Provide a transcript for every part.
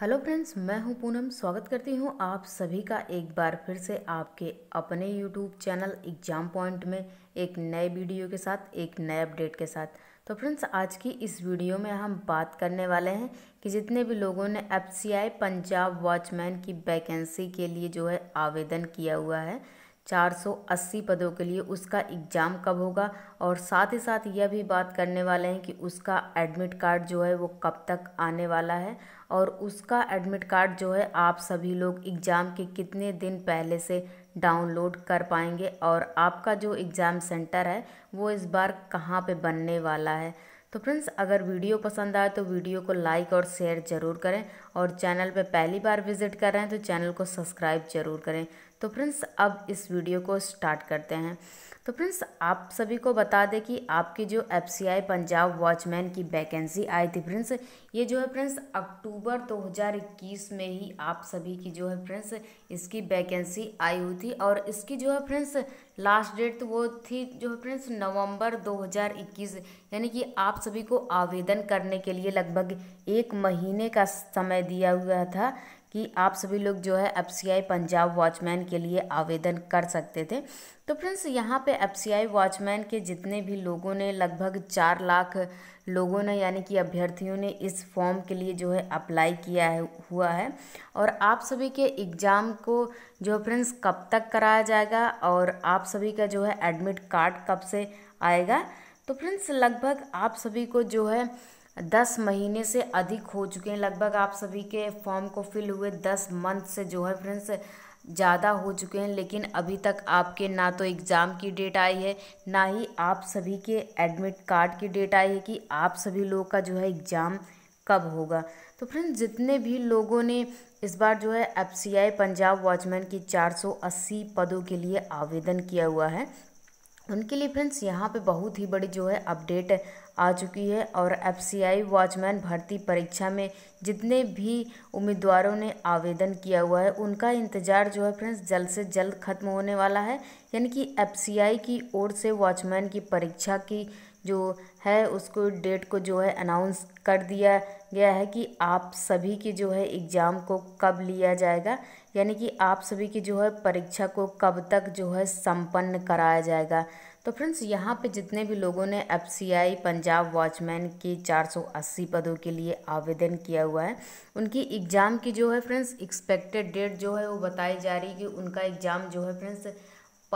hello friends मैं हूं पूनम स्वागत करती हूं आप सभी का एक बार फिर से आपके अपने यूट्यूब चैनल एग्जाम पॉइंट में एक नए वीडियो के साथ एक नए अपडेट के साथ तो फ्रेंड्स आज की इस वीडियो में हम बात करने वाले हैं कि जितने भी लोगों ने एफ पंजाब वॉचमैन की वैकेंसी के लिए जो है आवेदन किया हुआ है 480 पदों के लिए उसका एग्ज़ाम कब होगा और साथ ही साथ यह भी बात करने वाले हैं कि उसका एडमिट कार्ड जो है वो कब तक आने वाला है और उसका एडमिट कार्ड जो है आप सभी लोग एग्ज़ाम के कितने दिन पहले से डाउनलोड कर पाएंगे और आपका जो एग्ज़ाम सेंटर है वो इस बार कहाँ पे बनने वाला है तो फ्रेंड्स अगर वीडियो पसंद आए तो वीडियो को लाइक और शेयर ज़रूर करें और चैनल पर पहली बार विज़िट कर रहे हैं तो चैनल को सब्सक्राइब ज़रूर करें तो फ्रेंड्स अब इस वीडियो को स्टार्ट करते हैं तो फ्रेंड्स आप सभी को बता दें कि आपकी जो एफ पंजाब वॉचमैन की वैकेंसी आई थी फ्रेंड्स ये जो है फ्रेंड्स अक्टूबर 2021 में ही आप सभी की जो है फ्रेंड्स इसकी वैकेंसी आई हुई थी और इसकी जो है फ्रेंड्स लास्ट डेट तो वो थी जो है फ्रेंड्स नवंबर 2021 यानी कि आप सभी को आवेदन करने के लिए लगभग एक महीने का समय दिया हुआ था कि आप सभी लोग जो है एफ पंजाब वॉचमैन के लिए आवेदन कर सकते थे तो फ्रेंड्स यहाँ पे एफ वॉचमैन के जितने भी लोगों ने लगभग चार लाख लोगों ने यानी कि अभ्यर्थियों ने इस फॉर्म के लिए जो है अप्लाई किया है हुआ है और आप सभी के एग्ज़ाम को जो है फ्रेंड्स कब तक कराया जाएगा और आप सभी का जो है एडमिट कार्ड कब से आएगा तो फ्रेंड्स लगभग आप सभी को जो है दस महीने से अधिक हो चुके हैं लगभग आप सभी के फॉर्म को फिल हुए दस मंथ से जो है फ्रेंड्स ज़्यादा हो चुके हैं लेकिन अभी तक आपके ना तो एग्ज़ाम की डेट आई है ना ही आप सभी के एडमिट कार्ड की डेट आई है कि आप सभी लोगों का जो है एग्ज़ाम कब होगा तो फ्रेंड्स जितने भी लोगों ने इस बार जो है एफ पंजाब वॉचमैन की 480 पदों के लिए आवेदन किया हुआ है उनके लिए फ्रेंड्स यहाँ पे बहुत ही बड़ी जो है अपडेट आ चुकी है और एफ सी आई वॉचमैन भर्ती परीक्षा में जितने भी उम्मीदवारों ने आवेदन किया हुआ है उनका इंतज़ार जो है फ्रेंड्स जल्द से जल्द खत्म होने वाला है यानी कि एफ सी आई की ओर से वॉचमैन की परीक्षा की जो है उसको डेट को जो है अनाउंस कर दिया गया है कि आप सभी की जो है एग्ज़ाम को कब लिया जाएगा यानी कि आप सभी की जो है परीक्षा को कब तक जो है संपन्न कराया जाएगा तो फ्रेंड्स यहाँ पे जितने भी लोगों ने एफ पंजाब वॉचमैन के 480 पदों के लिए आवेदन किया हुआ है उनकी एग्ज़ाम की जो है फ्रेंड्स एक्सपेक्टेड डेट जो है वो बताई जा रही है कि उनका एग्ज़ाम जो है फ्रेंड्स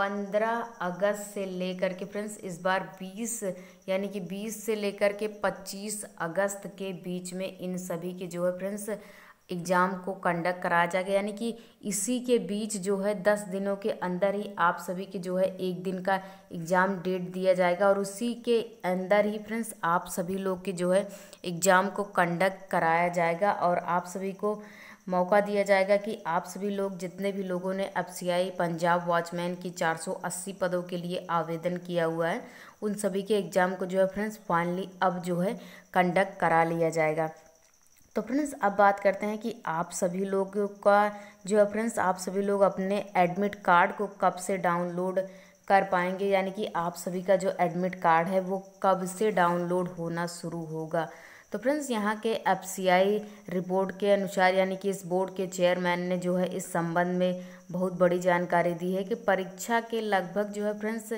पंद्रह अगस्त से लेकर के फ्रेंड्स इस बार बीस यानी कि बीस से लेकर के पच्चीस अगस्त के बीच में इन सभी के जो है फ्रेंड्स एग्ज़ाम को कंडक्ट कराया जाएगा यानी कि इसी के बीच जो है दस दिनों के अंदर ही आप सभी के जो है एक दिन का एग्ज़ाम डेट दिया जाएगा और उसी के अंदर ही फ्रेंड्स आप सभी लोग के जो है एग्ज़ाम को कंडक्ट कराया जाएगा और आप सभी को मौका दिया जाएगा कि आप सभी लोग जितने भी लोगों ने एफ पंजाब वॉचमैन की 480 पदों के लिए आवेदन किया हुआ है उन सभी के एग्ज़ाम को जो है फ्रेंड्स फाइनली अब जो है कंडक्ट करा लिया जाएगा तो फ्रेंड्स अब बात करते हैं कि आप सभी लोगों का जो है फ्रेंड्स आप सभी लोग अपने एडमिट कार्ड को कब से डाउनलोड कर पाएंगे यानी कि आप सभी का जो एडमिट कार्ड है वो कब से डाउनलोड होना शुरू होगा तो फ्रेंड्स यहाँ के एफसीआई रिपोर्ट के अनुसार यानी कि इस बोर्ड के चेयरमैन ने जो है इस संबंध में बहुत बड़ी जानकारी दी है कि परीक्षा के लगभग जो है फ्रेंड्स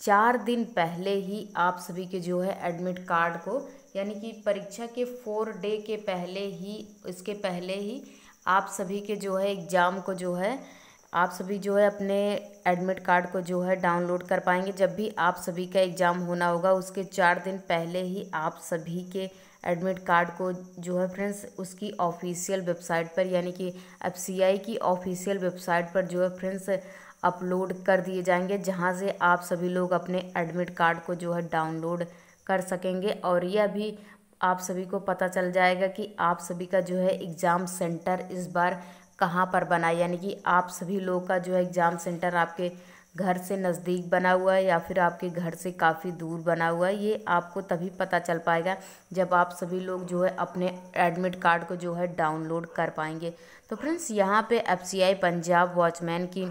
चार दिन पहले ही आप सभी के जो है एडमिट कार्ड को यानी कि परीक्षा के फोर डे के पहले ही इसके पहले ही आप सभी के जो है एग्ज़ाम को जो है आप सभी जो है अपने एडमिट कार्ड को जो है डाउनलोड कर पाएंगे जब भी आप सभी का एग्ज़ाम होना होगा उसके चार दिन पहले ही आप सभी के एडमिट कार्ड को जो है फ्रेंड्स उसकी ऑफिशियल वेबसाइट पर यानी कि एफ की ऑफिशियल वेबसाइट पर जो है फ्रेंड्स अपलोड कर दिए जाएंगे जहां से आप सभी लोग अपने एडमिट कार्ड को जो है डाउनलोड कर सकेंगे और यह भी आप सभी को पता चल जाएगा कि आप सभी का जो है एग्ज़ाम सेंटर इस बार कहाँ पर बना यानी कि आप सभी लोगों का जो है एग्ज़ाम सेंटर आपके घर से नज़दीक बना हुआ है या फिर आपके घर से काफ़ी दूर बना हुआ है ये आपको तभी पता चल पाएगा जब आप सभी लोग जो है अपने एडमिट कार्ड को जो है डाउनलोड कर पाएंगे तो फ्रेंड्स यहाँ पे एफसीआई पंजाब वॉचमैन की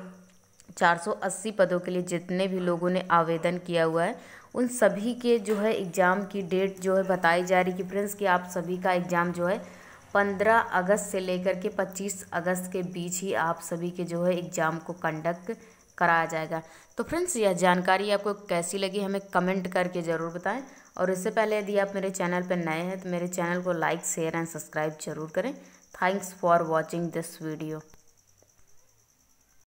480 पदों के लिए जितने भी लोगों ने आवेदन किया हुआ है उन सभी के जो है एग्ज़ाम की डेट जो है बताई जा रही कि फ्रेंड्स कि आप सभी का एग्ज़ाम जो है पंद्रह अगस्त से लेकर के पच्चीस अगस्त के बीच ही आप सभी के जो है एग्ज़ाम को कंडक्ट कराया जाएगा तो फ्रेंड्स यह जानकारी आपको कैसी लगी हमें कमेंट करके ज़रूर बताएं और इससे पहले यदि आप मेरे चैनल पर नए हैं तो मेरे चैनल को लाइक शेयर एंड सब्सक्राइब जरूर करें thanks for watching this video